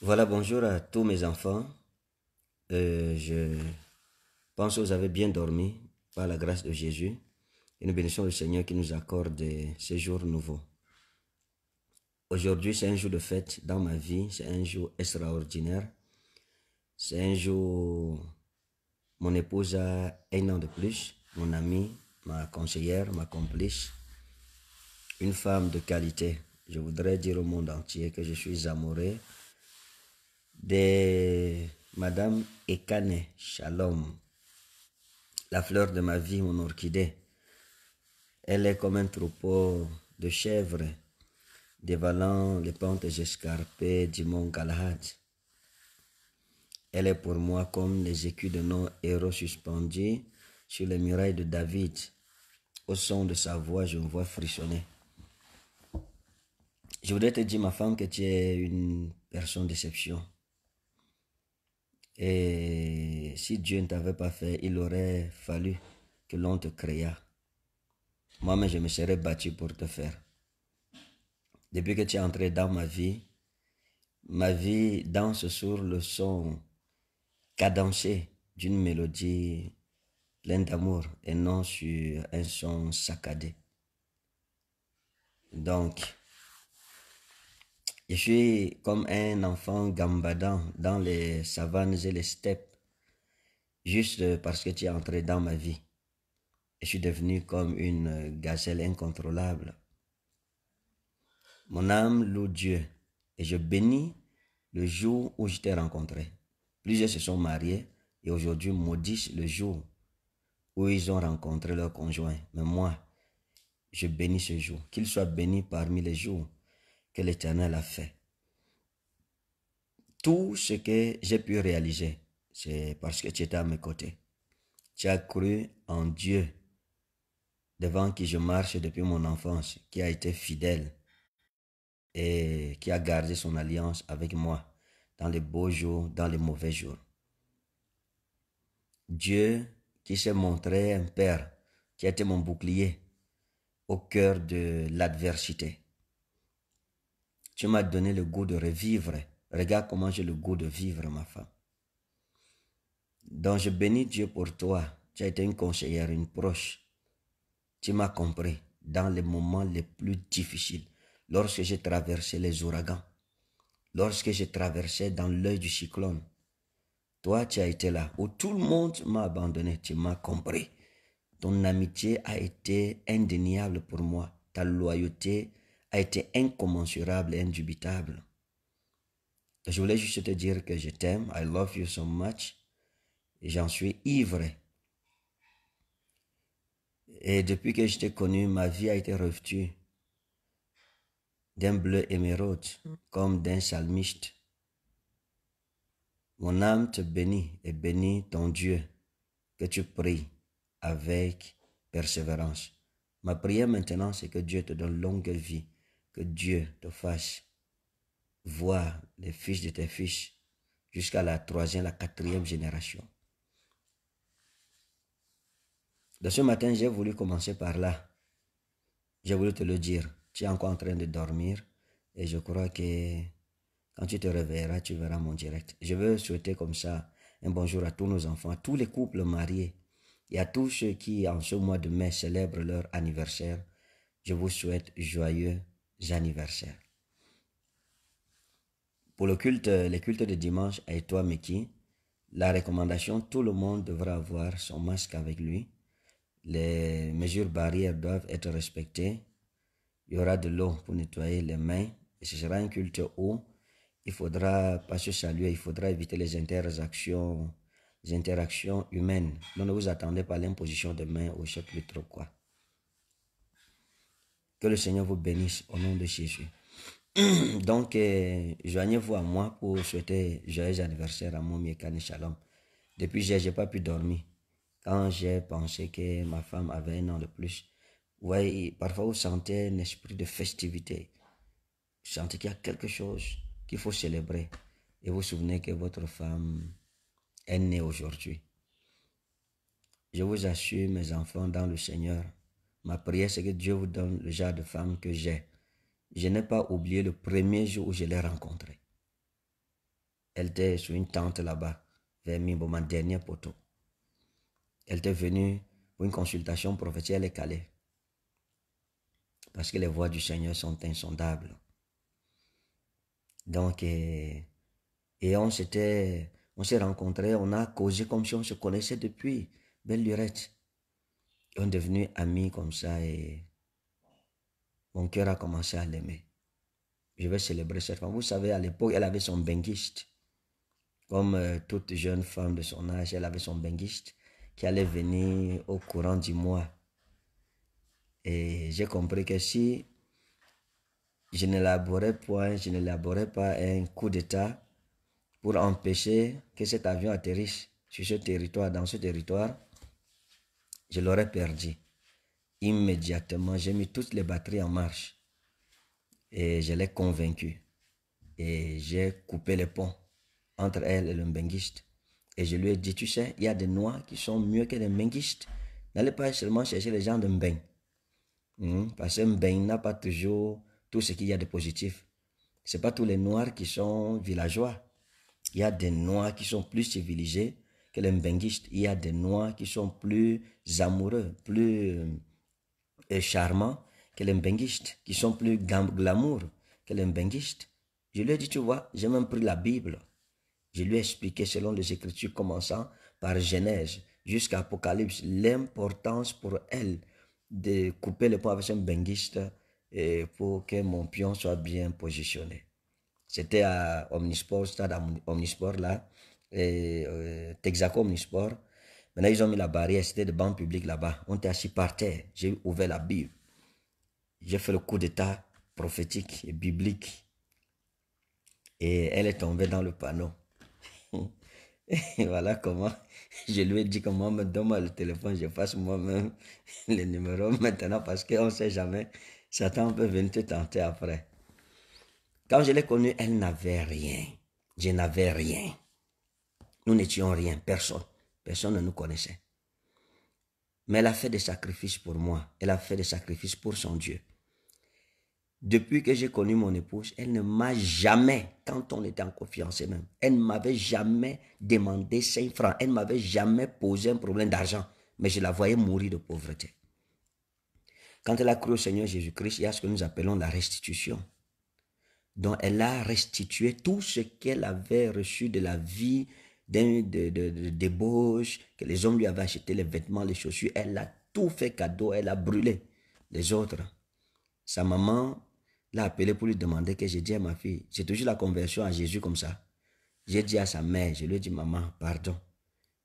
Voilà, bonjour à tous mes enfants. Euh, je pense que vous avez bien dormi par la grâce de Jésus. Et nous bénissons le Seigneur qui nous accorde ces jours nouveaux. Aujourd'hui, c'est un jour de fête dans ma vie. C'est un jour extraordinaire. C'est un jour... Mon épouse a un an de plus. Mon amie, ma conseillère, ma complice. Une femme de qualité. Je voudrais dire au monde entier que je suis amoureux de Madame Ekane Shalom. La fleur de ma vie, mon orchidée. Elle est comme un troupeau de chèvres dévalant les pentes escarpées du mont Galahad. Elle est pour moi comme les écus de nos héros suspendus sur les murailles de David. Au son de sa voix, je me vois frissonner. Je voudrais te dire, ma femme, que tu es une personne d'exception. Et si Dieu ne t'avait pas fait, il aurait fallu que l'on te créât. Moi-même, je me serais battu pour te faire. Depuis que tu es entré dans ma vie, ma vie danse sur le son cadencé d'une mélodie pleine d'amour et non sur un son saccadé. Donc, je suis comme un enfant gambadant dans les savanes et les steppes, juste parce que tu es entré dans ma vie. Je suis devenu comme une gazelle incontrôlable. Mon âme loue Dieu et je bénis le jour où je t'ai rencontré. Plusieurs se sont mariés et aujourd'hui maudissent le jour où ils ont rencontré leur conjoint. Mais moi, je bénis ce jour, qu'il soit béni parmi les jours l'Éternel a fait. Tout ce que j'ai pu réaliser, c'est parce que tu étais à mes côtés. Tu as cru en Dieu, devant qui je marche depuis mon enfance, qui a été fidèle et qui a gardé son alliance avec moi dans les beaux jours, dans les mauvais jours. Dieu qui s'est montré un Père, qui a été mon bouclier au cœur de l'adversité. Tu m'as donné le goût de revivre. Regarde comment j'ai le goût de vivre, ma femme. Donc je bénis Dieu pour toi. Tu as été une conseillère, une proche. Tu m'as compris dans les moments les plus difficiles. Lorsque j'ai traversé les ouragans, lorsque j'ai traversé dans l'œil du cyclone, toi tu as été là où tout le monde m'a abandonné. Tu m'as compris. Ton amitié a été indéniable pour moi. Ta loyauté a été incommensurable et indubitable. Je voulais juste te dire que je t'aime, I love you so much, et j'en suis ivre. Et depuis que je t'ai connu, ma vie a été revêtue d'un bleu émeraude, comme d'un salmiste. Mon âme te bénit et bénit ton Dieu, que tu pries avec persévérance. Ma prière maintenant, c'est que Dieu te donne longue vie que Dieu te fasse voir les fils de tes fils jusqu'à la troisième, la quatrième génération. De ce matin, j'ai voulu commencer par là. J'ai voulu te le dire. Tu es encore en train de dormir et je crois que quand tu te réveilleras, tu verras mon direct. Je veux souhaiter comme ça un bonjour à tous nos enfants, à tous les couples mariés et à tous ceux qui, en ce mois de mai, célèbrent leur anniversaire. Je vous souhaite joyeux anniversaire. Pour le culte, les cultes de dimanche à étoile, Meki, la recommandation, tout le monde devra avoir son masque avec lui. Les mesures barrières doivent être respectées. Il y aura de l'eau pour nettoyer les mains. Et ce sera un culte où il faudra pas se saluer, il faudra éviter les interactions, les interactions humaines. Donc ne vous attendez pas à l'imposition de mains au chef du quoi. Que le Seigneur vous bénisse au nom de Jésus. Donc, euh, joignez-vous à moi pour souhaiter joyeux anniversaire à mon Mekane Shalom. Depuis, je n'ai pas pu dormir. Quand j'ai pensé que ma femme avait un an de plus, voyez, parfois vous sentez un esprit de festivité. Vous sentez qu'il y a quelque chose qu'il faut célébrer. Et vous vous souvenez que votre femme est née aujourd'hui. Je vous assure, mes enfants, dans le Seigneur, Ma prière, c'est que Dieu vous donne le genre de femme que j'ai. Je n'ai pas oublié le premier jour où je l'ai rencontrée. Elle était sur une tente là-bas, vers mon dernier poteau. Elle était venue pour une consultation prophétique, elle est Parce que les voix du Seigneur sont insondables. Donc, eh, et, on s'était, on s'est rencontrés, on a causé comme si on se connaissait depuis belle lurette. Ils devenu amis comme ça et mon cœur a commencé à l'aimer. Je vais célébrer cette femme. Vous savez, à l'époque, elle avait son benguiste. Comme euh, toute jeune femme de son âge, elle avait son benguiste qui allait venir au courant du mois. Et j'ai compris que si je n'élaborais point, je n'élaborais pas un coup d'État pour empêcher que cet avion atterrisse sur ce territoire, dans ce territoire, je l'aurais perdu. Immédiatement, j'ai mis toutes les batteries en marche et je l'ai convaincu. Et j'ai coupé les ponts entre elle et le mbenguiste. Et je lui ai dit, tu sais, il y a des noirs qui sont mieux que les mbenguistes. N'allez pas seulement chercher les gens de mbeng. Hmm, parce que mbeng n'a pas toujours tout ce qu'il y a de positif. Ce pas tous les noirs qui sont villageois. Il y a des noirs qui sont plus civilisés, les mbenguistes, il y a des noix qui sont plus amoureux, plus euh, charmants que les mbenguistes, qui sont plus glamour que les mbenguistes. Je lui ai dit, tu vois, j'ai même pris la Bible. Je lui ai expliqué selon les Écritures commençant par Genèse jusqu'à Apocalypse l'importance pour elle de couper le pont avec un bengiste et euh, pour que mon pion soit bien positionné. C'était à Omnisport, stade Omnisport là et, euh, Maintenant, ils ont mis la barrière, c'était des bancs publics là-bas. On était assis par terre. J'ai ouvert la Bible. J'ai fait le coup d'état prophétique et biblique. Et elle est tombée dans le panneau. voilà comment je lui ai dit comment me donne-moi le téléphone, je fasse moi-même le numéro maintenant parce qu'on ne sait jamais. Satan peut venir te tenter après. Quand je l'ai connue, elle n'avait rien. Je n'avais rien. Nous n'étions rien, personne. Personne ne nous connaissait. Mais elle a fait des sacrifices pour moi. Elle a fait des sacrifices pour son Dieu. Depuis que j'ai connu mon épouse, elle ne m'a jamais, quand on était en confiance même, elle ne m'avait jamais demandé 5 francs. Elle ne m'avait jamais posé un problème d'argent. Mais je la voyais mourir de pauvreté. Quand elle a cru au Seigneur Jésus-Christ, il y a ce que nous appelons la restitution. Donc elle a restitué tout ce qu'elle avait reçu de la vie de, débauche, que les hommes lui avaient acheté les vêtements, les chaussures. Elle a tout fait cadeau, elle a brûlé les autres. Sa maman l'a appelé pour lui demander que j'ai dit à ma fille, j'ai toujours la conversion à Jésus comme ça. J'ai dit à sa mère, je lui ai dit, maman, pardon,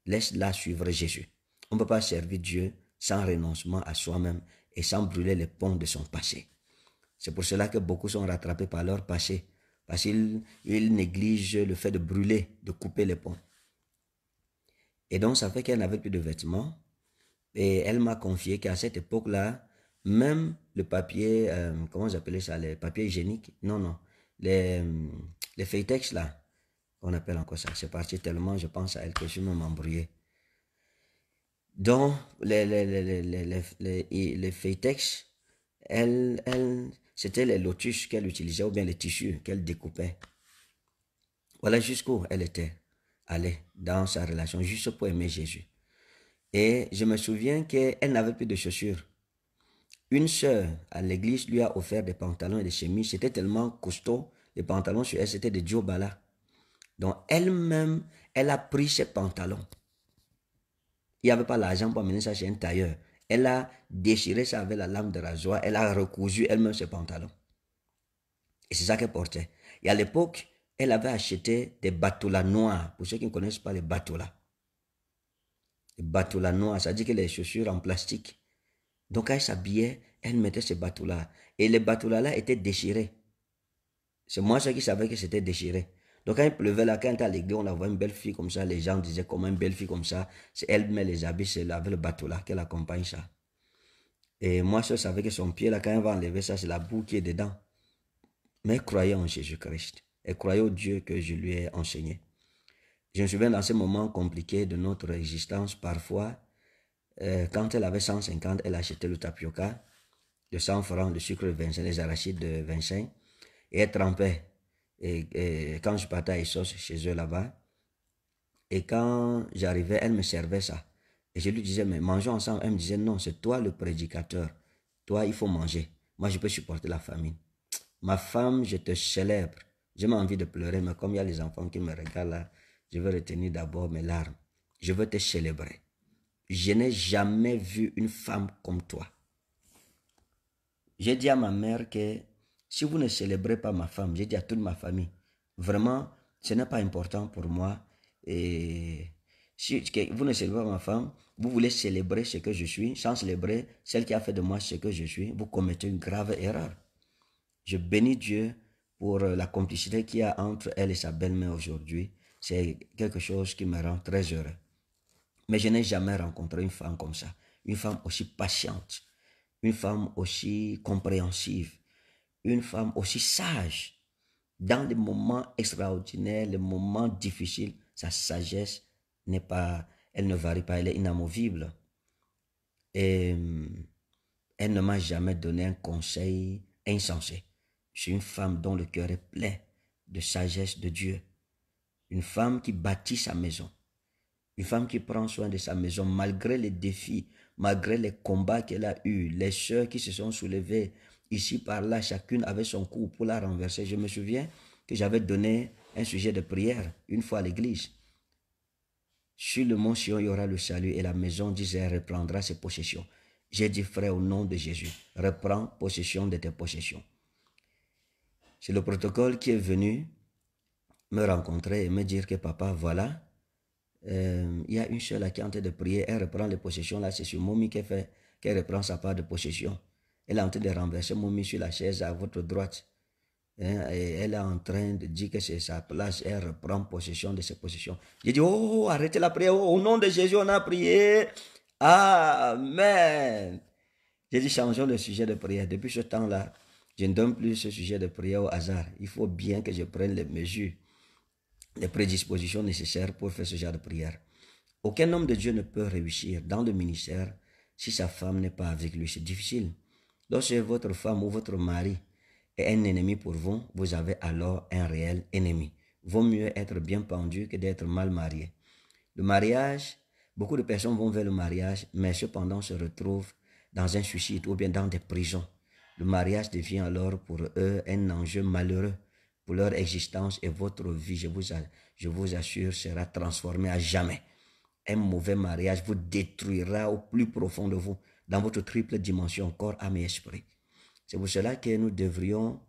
laisse-la suivre Jésus. On ne peut pas servir Dieu sans renoncement à soi-même et sans brûler les ponts de son passé. C'est pour cela que beaucoup sont rattrapés par leur passé, parce qu'ils négligent le fait de brûler, de couper les ponts. Et donc, ça fait qu'elle n'avait plus de vêtements. Et elle m'a confié qu'à cette époque-là, même le papier, euh, comment j'appelais ça, les papiers hygiéniques, non, non, les, euh, les feuilletex là, on appelle encore ça. C'est parti tellement, je pense à elle que je me m'embrouillais. Donc, les, les, les, les, les elle, elle, c'était les lotus qu'elle utilisait ou bien les tissus qu'elle découpait. Voilà jusqu'où elle était aller dans sa relation juste pour aimer Jésus. Et je me souviens qu'elle n'avait plus de chaussures. Une sœur à l'église lui a offert des pantalons et des chemises. C'était tellement costaud. Les pantalons sur elle, c'était de Diobala. Donc elle-même, elle a pris ses pantalons. Il n'y avait pas l'argent pour amener ça chez un tailleur. Elle a déchiré ça avec la lame de rasoir. Elle a recousu elle-même ses pantalons. Et c'est ça qu'elle portait. Et à l'époque, elle avait acheté des batoulas noirs. Pour ceux qui ne connaissent pas les batoulas. Les batoulas noirs, ça dit que les chaussures en plastique. Donc elle s'habillait, elle mettait ces batoulas Et les batoulas là étaient déchirés. C'est moi qui savais que c'était déchiré. Donc quand il pleuvait là, quand elle était à l'église, on la une belle fille comme ça. Les gens disaient comment une belle fille comme ça. C'est elle met les habits, elle avec le bateau qu'elle accompagne ça. Et moi je savais que son pied là, quand elle va enlever ça, c'est la boue qui est dedans. Mais croyons en Jésus-Christ et croyez au Dieu que je lui ai enseigné. Je me souviens dans ces moments compliqué de notre existence, parfois, euh, quand elle avait 150, elle achetait le tapioca de 100 francs, le sucre de 25, les arachides de 25, et elle trempait. Et, quand je partais à chez eux là-bas, et quand j'arrivais, elle me servait ça. Et je lui disais, mais mangeons ensemble. Elle me disait, non, c'est toi le prédicateur. Toi, il faut manger. Moi, je peux supporter la famine. Ma femme, je te célèbre j'ai envie de pleurer, mais comme il y a les enfants qui me regardent là, je veux retenir d'abord mes larmes. Je veux te célébrer. Je n'ai jamais vu une femme comme toi. J'ai dit à ma mère que si vous ne célébrez pas ma femme, j'ai dit à toute ma famille, vraiment, ce n'est pas important pour moi. Et si vous ne célébrez pas ma femme, vous voulez célébrer ce que je suis, sans célébrer celle qui a fait de moi ce que je suis, vous commettez une grave erreur. Je bénis Dieu pour euh, la complicité qu'il y a entre elle et sa belle-mère aujourd'hui. C'est quelque chose qui me rend très heureux. Mais je n'ai jamais rencontré une femme comme ça, une femme aussi patiente, une femme aussi compréhensive, une femme aussi sage. Dans les moments extraordinaires, les moments difficiles, sa sagesse n'est pas, elle ne varie pas, elle est inamovible. Et euh, elle ne m'a jamais donné un conseil insensé. C'est une femme dont le cœur est plein de sagesse de Dieu. Une femme qui bâtit sa maison. Une femme qui prend soin de sa maison malgré les défis, malgré les combats qu'elle a eus, les sœurs qui se sont soulevées ici par là, chacune avait son coup pour la renverser. Je me souviens que j'avais donné un sujet de prière une fois à l'église. Sur le mont Sion, il y aura le salut et la maison disait, reprendra ses possessions. J'ai dit, frère, au nom de Jésus, reprends possession de tes possessions. C'est le protocole qui est venu me rencontrer et me dire que papa, voilà, euh, il y a une seule qui est en train de prier, elle reprend les possessions, là c'est sur Momi qui fait, qu'elle reprend sa part de possession. Elle est en train de renverser Momi sur la chaise à votre droite. Hein, et elle est en train de dire que c'est sa place, elle reprend possession de ses possessions. J'ai dit, oh, oh, oh arrêtez la prière, oh, au nom de Jésus, on a prié. Amen. J'ai dit, changeons le sujet de prière. Depuis ce temps-là, je ne donne plus ce sujet de prière au hasard. Il faut bien que je prenne les mesures, les prédispositions nécessaires pour faire ce genre de prière. Aucun homme de Dieu ne peut réussir dans le ministère si sa femme n'est pas avec lui. C'est difficile. Lorsque votre femme ou votre mari est un ennemi pour vous, vous avez alors un réel ennemi. Vaut mieux être bien pendu que d'être mal marié. Le mariage, beaucoup de personnes vont vers le mariage, mais cependant se retrouvent dans un suicide ou bien dans des prisons le mariage devient alors pour eux un enjeu malheureux pour leur existence et votre vie, je vous, assure, sera transformée à jamais. Un mauvais mariage vous détruira au plus profond de vous, dans votre triple dimension, corps, âme et esprit. C'est pour cela que nous devrions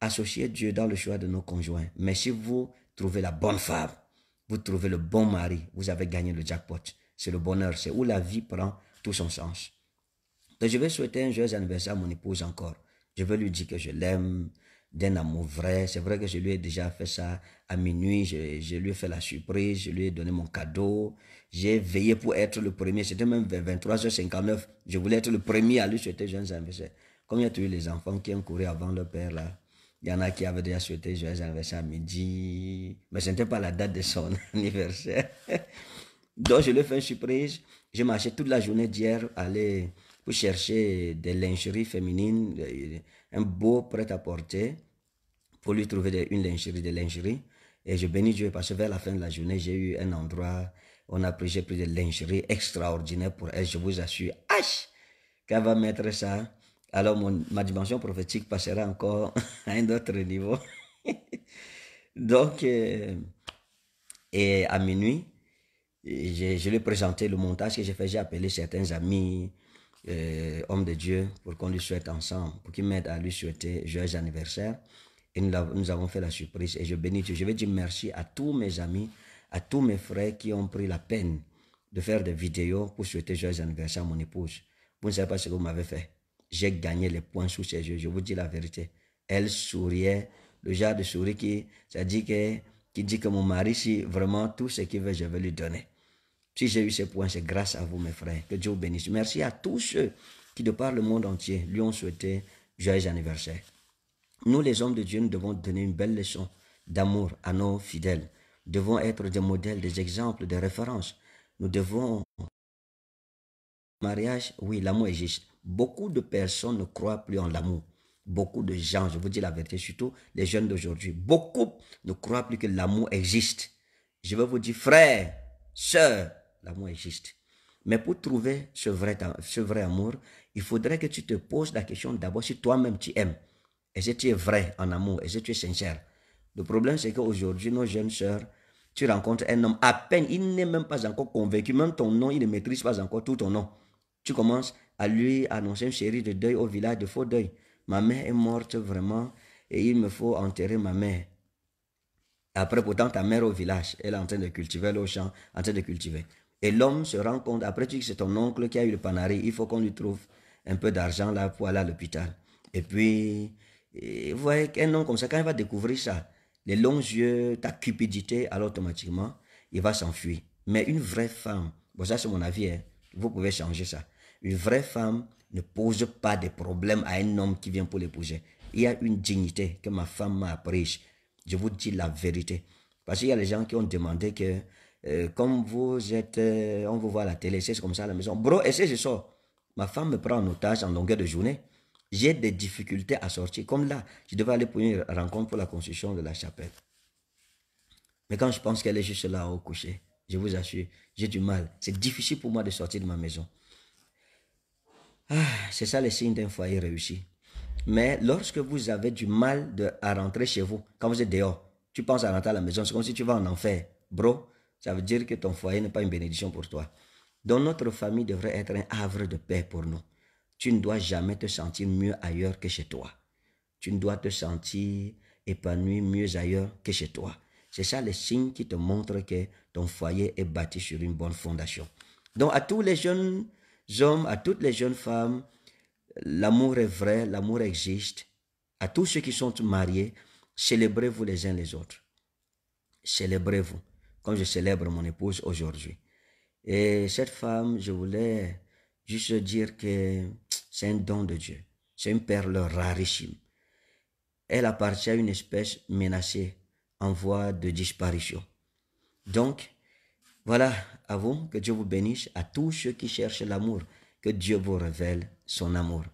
associer Dieu dans le choix de nos conjoints. Mais si vous trouvez la bonne femme, vous trouvez le bon mari, vous avez gagné le jackpot. C'est le bonheur, c'est où la vie prend tout son sens je vais souhaiter un joyeux anniversaire à mon épouse encore. Je veux lui dire que je l'aime d'un amour vrai. C'est vrai que je lui ai déjà fait ça à minuit. Je, lui ai fait la surprise. Je lui ai donné mon cadeau. J'ai veillé pour être le premier. C'était même 23h59. Je voulais être le premier à lui souhaiter joyeux anniversaire. Comme il y a tous les enfants qui ont couru avant leur père là. Il y en a qui avaient déjà souhaité joyeux anniversaire à midi. Mais ce n'était pas la date de son anniversaire. Donc je lui ai fait une surprise. J'ai marché toute la journée d'hier, aller pour chercher des lingeries féminines, euh, un beau prêt-à-porter pour lui trouver une lingerie, des lingeries. Et je bénis Dieu parce que vers la fin de la journée, j'ai eu un endroit, on a pris, j'ai pris des lingeries extraordinaires pour elle. Je vous assure, ah, qu'elle va mettre ça. Alors mon, ma dimension prophétique passera encore à un autre niveau. Donc, euh, et à minuit, je, je lui ai présenté le montage que j'ai fait. J'ai appelé certains amis, euh, homme de Dieu, pour qu'on lui souhaite ensemble, pour qu'il m'aide à lui souhaiter joyeux anniversaire. Et nous, nous, avons fait la surprise et je bénis Dieu. Je vais dire merci à tous mes amis, à tous mes frères qui ont pris la peine de faire des vidéos pour souhaiter joyeux anniversaire à mon épouse. Vous ne savez pas ce que vous m'avez fait. J'ai gagné les points sous ses yeux. Je vous dis la vérité. Elle souriait, le genre de souris qui, ça dit que, qui dit que mon mari, si vraiment tout ce qu'il veut, je vais lui donner. Si j'ai eu ce point, c'est grâce à vous, mes frères. Que Dieu vous bénisse. Merci à tous ceux qui, de par le monde entier, lui ont souhaité joyeux anniversaire. Nous, les hommes de Dieu, nous devons donner une belle leçon d'amour à nos fidèles. Nous devons être des modèles, des exemples, des références. Nous devons... Mariage, oui, l'amour existe. Beaucoup de personnes ne croient plus en l'amour. Beaucoup de gens, je vous dis la vérité, surtout les jeunes d'aujourd'hui, beaucoup ne croient plus que l'amour existe. Je veux vous dire, frères, sœurs, L'amour existe. Mais pour trouver ce vrai, ce vrai amour, il faudrait que tu te poses la question d'abord si toi-même tu aimes. Est-ce que tu es vrai en amour Est-ce que tu es sincère Le problème, c'est qu'aujourd'hui, nos jeunes sœurs, tu rencontres un homme, à peine, il n'est même pas encore convaincu, même ton nom, il ne maîtrise pas encore tout ton nom. Tu commences à lui annoncer une série de deuils au village de faux deuils. Ma mère est morte vraiment et il me faut enterrer ma mère. Après, pourtant, ta mère au village, elle est en train de cultiver au champ, en train de cultiver. Et l'homme se rend compte, après tu dis que c'est ton oncle qui a eu le panari, il faut qu'on lui trouve un peu d'argent là pour aller à l'hôpital. Et puis, vous voyez qu'un homme comme ça, quand il va découvrir ça, les longs yeux, ta cupidité, alors automatiquement, il va s'enfuir. Mais une vraie femme, bon ça c'est mon avis, hein, vous pouvez changer ça. Une vraie femme ne pose pas de problème à un homme qui vient pour l'épouser. Il y a une dignité que ma femme m'a apprise. Je vous dis la vérité. Parce qu'il y a des gens qui ont demandé que euh, comme vous êtes, euh, on vous voit à la télé, c'est comme ça à la maison. Bro, essayez je sors. Ma femme me prend en otage en longueur de journée. J'ai des difficultés à sortir. Comme là, je devais aller pour une rencontre pour la construction de la chapelle. Mais quand je pense qu'elle est juste là au coucher, je vous assure, j'ai du mal. C'est difficile pour moi de sortir de ma maison. Ah, c'est ça le signe d'un foyer réussi. Mais lorsque vous avez du mal de, à rentrer chez vous, quand vous êtes dehors, tu penses à rentrer à la maison, c'est comme si tu vas en enfer. Bro, ça veut dire que ton foyer n'est pas une bénédiction pour toi. Donc notre famille devrait être un havre de paix pour nous. Tu ne dois jamais te sentir mieux ailleurs que chez toi. Tu ne dois te sentir épanoui mieux ailleurs que chez toi. C'est ça le signe qui te montre que ton foyer est bâti sur une bonne fondation. Donc à tous les jeunes hommes, à toutes les jeunes femmes, l'amour est vrai, l'amour existe. À tous ceux qui sont mariés, célébrez-vous les uns les autres. Célébrez-vous comme je célèbre mon épouse aujourd'hui. Et cette femme, je voulais juste dire que c'est un don de Dieu. C'est une perle rarissime. Elle appartient à une espèce menacée en voie de disparition. Donc, voilà, à vous, que Dieu vous bénisse, à tous ceux qui cherchent l'amour, que Dieu vous révèle son amour.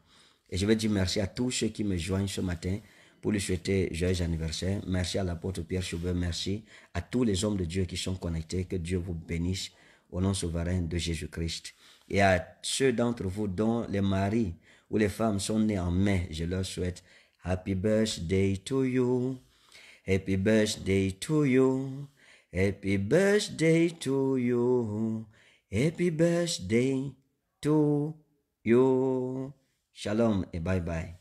Et je veux dire merci à tous ceux qui me joignent ce matin pour lui souhaiter joyeux anniversaire. Merci à l'apôtre Pierre Choubert, merci à tous les hommes de Dieu qui sont connectés. Que Dieu vous bénisse au nom souverain de Jésus-Christ. Et à ceux d'entre vous dont les maris ou les femmes sont nés en mai, je leur souhaite Happy birthday to you. Happy birthday to you. Happy birthday to you. Happy birthday to you. Shalom et bye bye.